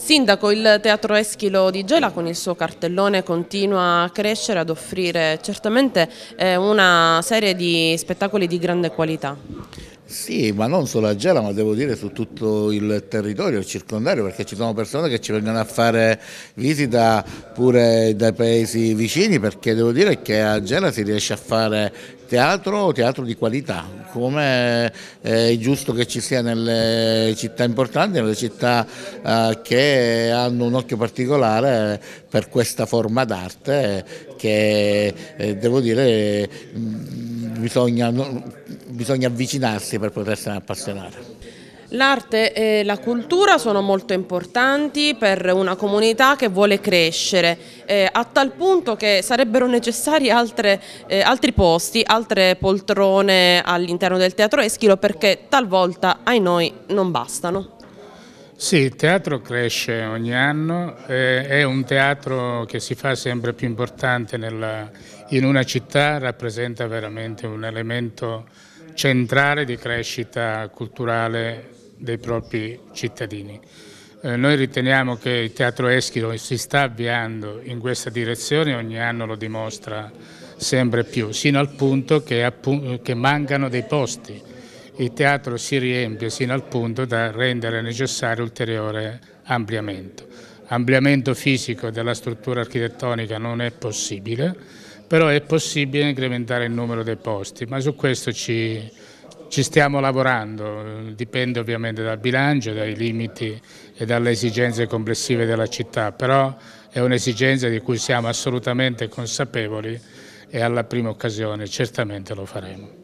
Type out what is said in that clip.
Sindaco, il Teatro Eschilo di Gela con il suo cartellone continua a crescere, ad offrire certamente eh, una serie di spettacoli di grande qualità. Sì, ma non solo a Gela, ma devo dire su tutto il territorio il circondario, perché ci sono persone che ci vengono a fare visita pure dai paesi vicini, perché devo dire che a Gela si riesce a fare teatro, teatro di qualità, come eh, è giusto che ci sia nelle città importanti, nelle città eh, che hanno un occhio particolare per questa forma d'arte che eh, devo dire mm, bisogna bisogna avvicinarsi per potersene appassionare. L'arte e la cultura sono molto importanti per una comunità che vuole crescere, eh, a tal punto che sarebbero necessari altre, eh, altri posti, altre poltrone all'interno del teatro Eschilo perché talvolta ai noi non bastano. Sì, il teatro cresce ogni anno, eh, è un teatro che si fa sempre più importante nella, in una città, rappresenta veramente un elemento centrale di crescita culturale dei propri cittadini. Eh, noi riteniamo che il Teatro Eschilo si sta avviando in questa direzione, ogni anno lo dimostra sempre più, sino al punto che, che mancano dei posti. Il teatro si riempie sino al punto da rendere necessario ulteriore ampliamento. Ampliamento fisico della struttura architettonica non è possibile, però è possibile incrementare il numero dei posti, ma su questo ci, ci stiamo lavorando, dipende ovviamente dal bilancio, dai limiti e dalle esigenze complessive della città, però è un'esigenza di cui siamo assolutamente consapevoli e alla prima occasione certamente lo faremo.